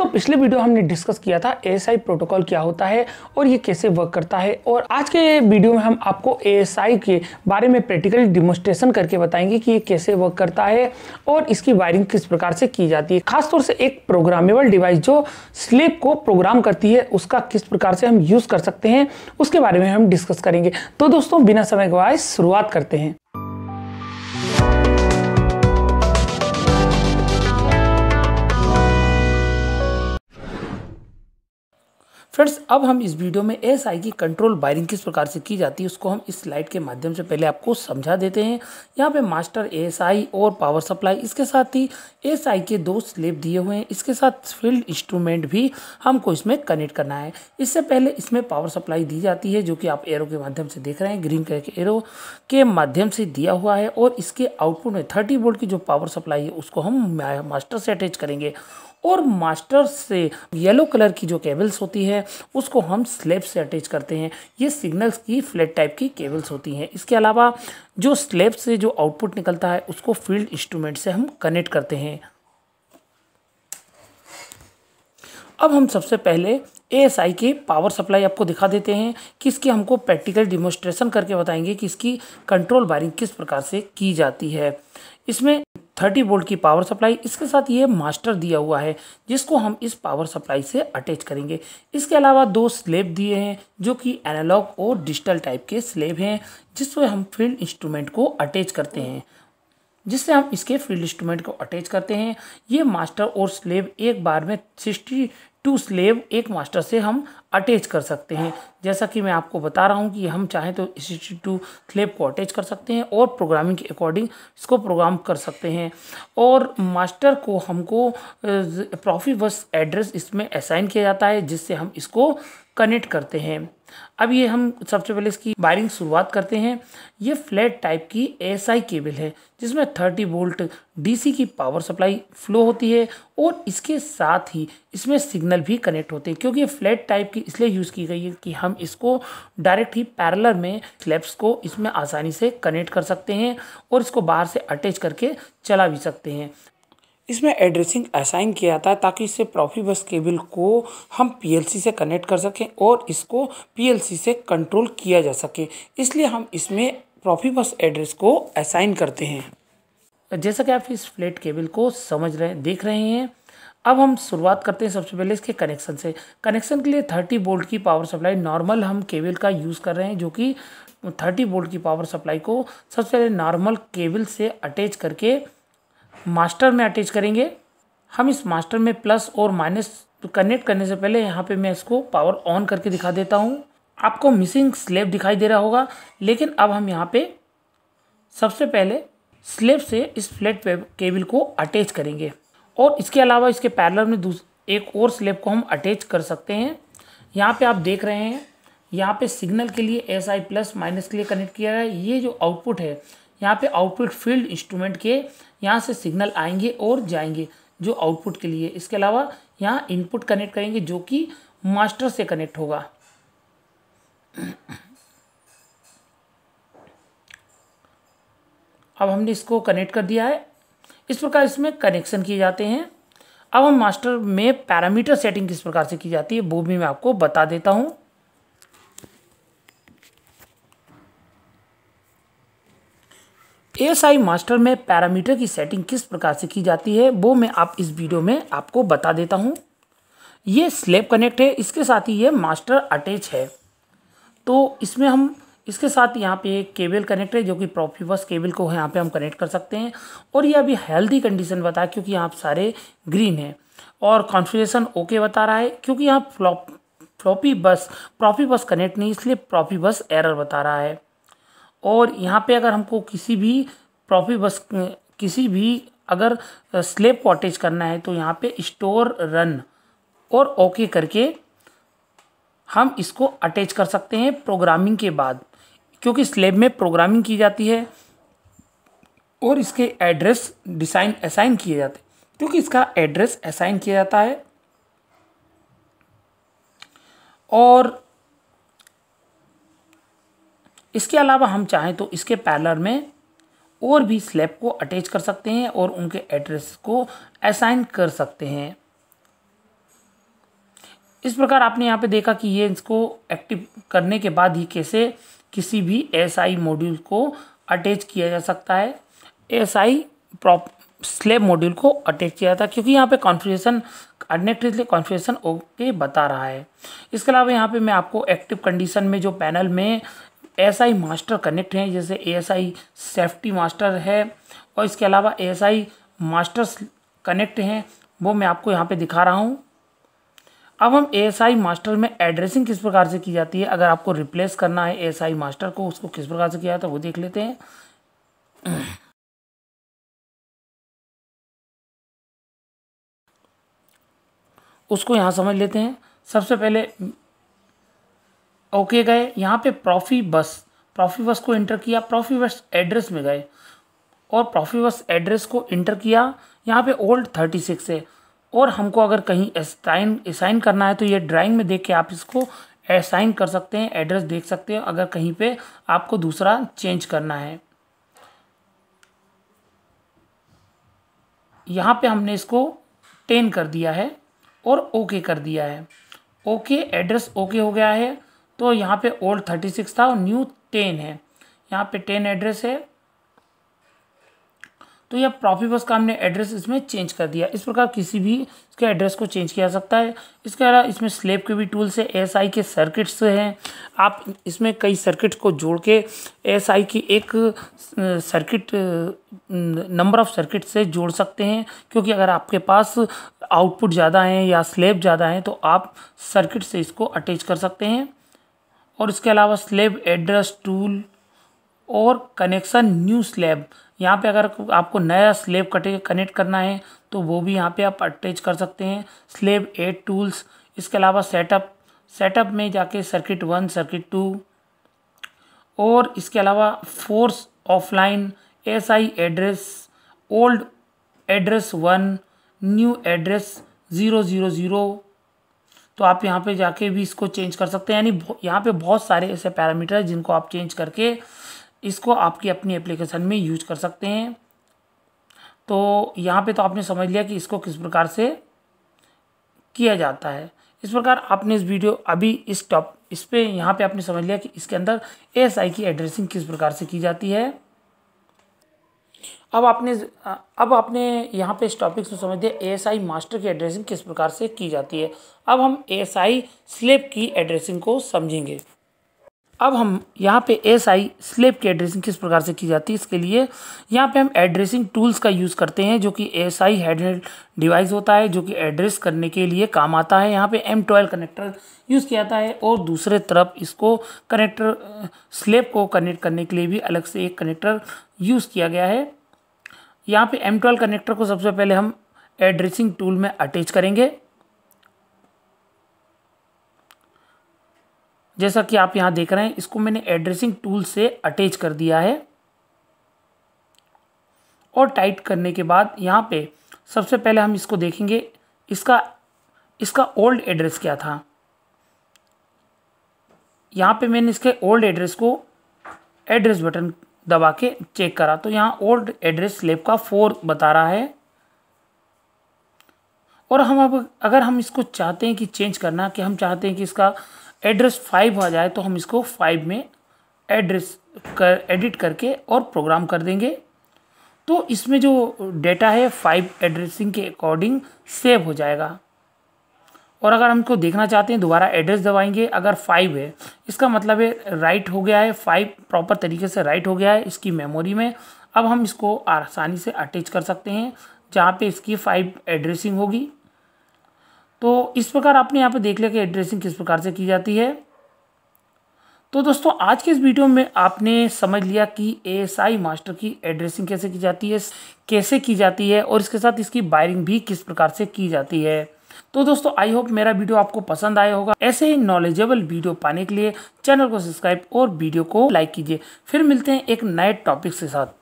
दोस्तों पिछले वीडियो हमने डिस्कस किया था एएसआई प्रोटोकॉल क्या होता है और ये कैसे वर्क करता है और आज के वीडियो में हम आपको ए के बारे में प्रैक्टिकली डिमोस्ट्रेशन करके बताएंगे कि ये कैसे वर्क करता है और इसकी वायरिंग किस प्रकार से की जाती है खासतौर से एक प्रोग्रामेबल डिवाइस जो स्लेब को प्रोग्राम करती है उसका किस प्रकार से हम यूज़ कर सकते हैं उसके बारे में हम डिस्कस करेंगे तो दोस्तों बिना समय गवाए शुरुआत करते हैं फ्रेंड्स अब हम इस वीडियो में एस आई की कंट्रोल वायरिंग किस प्रकार से की जाती है उसको हम इस स्लाइड के माध्यम से पहले आपको समझा देते हैं यहाँ पे मास्टर एस आई और पावर सप्लाई इसके साथ ही एस आई के दो स्लेब दिए हुए हैं इसके साथ फील्ड इंस्ट्रूमेंट भी हमको इसमें कनेक्ट करना है इससे पहले इसमें पावर सप्लाई दी जाती है जो कि आप एरो के माध्यम से देख रहे हैं ग्रीन कलर के एरो के माध्यम से दिया हुआ है और इसके आउटपुट में थर्टी वोल्ट की जो पावर सप्लाई है उसको हम मास्टर से अटैच करेंगे और मास्टर से येलो कलर की जो केबल्स होती है उसको हम स्लेब से अटैच करते हैं ये सिग्नल्स की फ्लैट टाइप की केबल्स होती हैं इसके अलावा जो स्लेब से जो आउटपुट निकलता है उसको फील्ड इंस्ट्रूमेंट से हम कनेक्ट करते हैं अब हम सबसे पहले एएसआई के पावर सप्लाई आपको दिखा देते हैं कि इसकी हमको प्रैक्टिकल डिमोस्ट्रेशन करके बताएंगे कि इसकी कंट्रोल वायरिंग किस प्रकार से की जाती है इसमें थर्टी वोल्ट की पावर सप्लाई इसके साथ ये मास्टर दिया हुआ है जिसको हम इस पावर सप्लाई से अटैच करेंगे इसके अलावा दो स्लेब दिए हैं जो कि एनालॉग और डिजिटल टाइप के स्लेब हैं जिससे हम फील्ड इंस्ट्रूमेंट को अटैच करते हैं जिससे हम इसके फील्ड इंस्ट्रूमेंट को अटैच करते हैं ये मास्टर और स्लेब एक बार में सिक्सटी टू स्लेव एक मास्टर से हम अटैच कर सकते हैं जैसा कि मैं आपको बता रहा हूँ कि हम चाहें तो इस टू स्लेव को अटैच कर सकते हैं और प्रोग्रामिंग के अकॉर्डिंग इसको प्रोग्राम कर सकते हैं और मास्टर को हमको प्रॉफिट बस एड्रेस इसमें असाइन किया जाता है जिससे हम इसको कनेक्ट करते हैं अब ये हम सबसे पहले इसकी वायरिंग शुरुआत करते हैं ये फ्लैट टाइप की एस आई केबल है जिसमें 30 वोल्ट डीसी की पावर सप्लाई फ्लो होती है और इसके साथ ही इसमें सिग्नल भी कनेक्ट होते हैं क्योंकि ये फ्लैट टाइप की इसलिए यूज़ की गई है कि हम इसको डायरेक्ट ही पैरलर में स्लैब्स को इसमें आसानी से कनेक्ट कर सकते हैं और इसको बाहर से अटैच करके चला भी सकते हैं इसमें एड्रेसिंग असाइन किया जाता है ताकि इससे बस केबल को हम पीएलसी से कनेक्ट कर सकें और इसको पीएलसी से कंट्रोल किया जा सके इसलिए हम इसमें बस एड्रेस को असाइन करते हैं जैसा कि आप इस फ्लैट केबल को समझ रहे देख रहे हैं अब हम शुरुआत करते हैं सबसे पहले इसके कनेक्शन से कनेक्शन के लिए थर्टी बोल्ट की पावर सप्लाई नॉर्मल हम केबल का यूज़ कर रहे हैं जो कि थर्टी बोल्ट की पावर सप्लाई को सबसे पहले नॉर्मल केबल से अटैच करके मास्टर में अटैच करेंगे हम इस मास्टर में प्लस और माइनस कनेक्ट करने से पहले यहाँ पे मैं इसको पावर ऑन करके दिखा देता हूँ आपको मिसिंग स्लेब दिखाई दे रहा होगा लेकिन अब हम यहाँ पे सबसे पहले स्लेब से इस फ्लैट केबल को अटैच करेंगे और इसके अलावा इसके पैरलर में एक और स्लेब को हम अटैच कर सकते हैं यहाँ पे आप देख रहे हैं यहाँ पे सिग्नल के लिए एस आई प्लस माइनस के लिए कनेक्ट किया है ये जो आउटपुट है यहाँ पे आउटपुट फील्ड इंस्ट्रूमेंट के यहाँ से सिग्नल आएंगे और जाएंगे जो आउटपुट के लिए इसके अलावा यहाँ इनपुट कनेक्ट करेंगे जो कि मास्टर से कनेक्ट होगा अब हमने इसको कनेक्ट कर दिया है इस प्रकार इसमें कनेक्शन किए जाते हैं अब हम मास्टर में पैरामीटर सेटिंग किस प्रकार से की जाती है वो भी मैं आपको बता देता हूँ एस आई मास्टर में पैरामीटर की सेटिंग किस प्रकार से की जाती है वो मैं आप इस वीडियो में आपको बता देता हूँ ये स्लेब कनेक्ट है इसके साथ ही ये मास्टर अटैच है तो इसमें हम इसके साथ यहाँ पे एक केबल कनेक्ट है जो कि बस केबल को यहाँ पे हम कनेक्ट कर सकते हैं और ये अभी हेल्दी कंडीशन बता क्योंकि यहाँ सारे ग्रीन हैं और कॉन्फ्रेशन ओके बता रहा है क्योंकि यहाँ फ्लॉप फ्लॉपी बस प्रॉफी बस कनेक्ट नहीं इसलिए प्रॉफी बस एरर बता रहा है और यहाँ पे अगर हमको किसी भी प्रॉफी बस किसी भी अगर स्लेब कॉटेज करना है तो यहाँ पे स्टोर रन और ओके करके हम इसको अटैच कर सकते हैं प्रोग्रामिंग के बाद क्योंकि स्लेब में प्रोग्रामिंग की जाती है और इसके एड्रेस डिसाइन असाइन किए जाते हैं क्योंकि इसका एड्रेस असाइन किया जाता है और इसके अलावा हम चाहें तो इसके पैलर में और भी स्लैब को अटैच कर सकते हैं और उनके एड्रेस को असाइन कर सकते हैं इस प्रकार आपने यहाँ पे देखा कि ये इसको एक्टिव करने के बाद ही कैसे किसी भी एस आई मॉड्यूल को अटैच किया जा सकता है S I prop slave module को अटैच किया था क्योंकि यहाँ पे कॉन्फ़िगरेशन इसलिए कॉन्फ्रेशन ओके बता रहा है इसके अलावा यहाँ पे मैं आपको एक्टिव कंडीशन में जो पैनल में एस आई मास्टर कनेक्ट हैं जैसे A S I safety master है और इसके अलावा A S I masters connect हैं वो मैं आपको यहाँ पे दिखा रहा हूँ अब हम ए एस आई मास्टर में एड्रेसिंग किस प्रकार से की जाती है अगर आपको रिप्लेस करना है ए एस आई मास्टर को उसको किस प्रकार से किया जाता है तो वो देख लेते हैं उसको यहाँ समझ लेते हैं सबसे पहले ओके गए यहाँ पे प्रॉफी बस प्रॉफी बस को इंटर किया प्रॉफी बस एड्रेस में गए और प्रॉफी बस एड्रेस को इंटर किया यहाँ पे ओल्ड थर्टी सिक्स है और हमको अगर कहीं असाइन असाइन करना है तो ये ड्राइंग में देख के आप इसको असाइन कर सकते हैं एड्रेस देख सकते हैं अगर कहीं पे आपको दूसरा चेंज करना है यहाँ पे हमने इसको टेन कर दिया है और ओके कर दिया है ओके एड्रेस ओके हो गया है तो यहाँ पे ओल्ड थर्टी सिक्स था और न्यू टेन है यहाँ पे टेन एड्रेस है तो यह प्रॉफिबस का हमने एड्रेस इसमें चेंज कर दिया इस प्रकार किसी भी इसके एड्रेस को चेंज किया जा सकता है इसके अलावा इसमें स्लेब के भी टूल्स है एस आई के सर्किट्स हैं आप इसमें कई सर्किट्स को जोड़ के एस आई की एक सर्किट नंबर ऑफ सर्किट से जोड़ सकते हैं क्योंकि अगर आपके पास आउटपुट ज़्यादा हैं या स्लेब ज़्यादा हैं तो आप सर्किट से इसको अटैच कर सकते हैं और इसके अलावा स्लेब एड्रेस टूल और कनेक्शन न्यू स्लेब यहाँ पे अगर आपको नया स्लेब कटे कनेक्ट करना है तो वो भी यहाँ पे आप अटैच कर सकते हैं स्लेब एड टूल्स इसके अलावा सेटअप सेटअप में जाके सर्किट वन सर्किट टू और इसके अलावा force offline S I address old address one new address zero zero zero तो आप यहाँ पे जाके भी इसको चेंज कर सकते हैं यानी यहाँ पे बहुत सारे ऐसे पैरामीटर हैं जिनको आप चेंज करके इसको आपकी अपनी एप्लीकेशन में यूज कर सकते हैं तो यहाँ पे तो आपने समझ लिया कि इसको किस प्रकार से किया जाता है इस प्रकार आपने इस वीडियो अभी इस टॉप इस पर यहाँ पर आपने समझ लिया कि इसके अंदर एएसआई की एड्रेसिंग किस प्रकार से की जाती है अब आपने अब आपने यहाँ पे इस टॉपिक से समझ दिया एएसआई मास्टर की एड्रेसिंग किस प्रकार से की जाती है अब हम एएसआई स्लेब की एड्रेसिंग को समझेंगे अब हम यहाँ पे एस आई स्लेब की एड्रेसिंग किस प्रकार से की जाती है इसके लिए यहाँ पे हम एड्रेसिंग टूल्स का यूज़ करते हैं जो कि S I head head device होता है जो कि एड्रेस करने के लिए काम आता है यहाँ पे एम ट्वेल्व कनेक्टर यूज़ किया जाता है और दूसरे तरफ इसको कनेक्टर स्लेब को कनेक्ट करने के लिए भी अलग से एक कनेक्टर यूज़ किया गया है यहाँ पे M12 कनेक्टर को सबसे पहले हम एड्रेसिंग टूल में अटैच करेंगे जैसा कि आप यहाँ देख रहे हैं इसको मैंने एड्रेसिंग टूल से अटैच कर दिया है और टाइट करने के बाद यहाँ पे सबसे पहले हम इसको देखेंगे इसका इसका ओल्ड एड्रेस क्या था यहाँ पे मैंने इसके ओल्ड एड्रेस को एड्रेस बटन दबा के चेक करा तो यहाँ ओल्ड एड्रेस स्लेब का फोर बता रहा है और हम अब अगर हम इसको चाहते हैं कि चेंज करना कि हम चाहते हैं कि इसका एड्रेस फाइव आ जाए तो हम इसको फाइव में एड्रेस कर एडिट करके और प्रोग्राम कर देंगे तो इसमें जो डेटा है फाइव एड्रेसिंग के अकॉर्डिंग सेव हो जाएगा और अगर हमको देखना चाहते हैं दोबारा एड्रेस दबाएंगे अगर फाइव है इसका मतलब है राइट हो गया है फाइव प्रॉपर तरीके से राइट हो गया है इसकी मेमोरी में अब हम इसको आसानी से अटैच कर सकते हैं जहाँ पे इसकी फाइव एड्रेसिंग होगी तो इस प्रकार आपने यहाँ पे देख लिया कि एड्रेसिंग किस प्रकार से की जाती है तो दोस्तों आज के इस वीडियो में आपने समझ लिया कि ए मास्टर की एड्रेसिंग कैसे की जाती है कैसे की जाती है और इसके साथ इसकी बायरिंग भी किस प्रकार से की जाती है तो दोस्तों आई होप मेरा वीडियो आपको पसंद आया होगा ऐसे ही नॉलेजेबल वीडियो पाने के लिए चैनल को सब्सक्राइब और वीडियो को लाइक कीजिए फिर मिलते हैं एक नए टॉपिक के साथ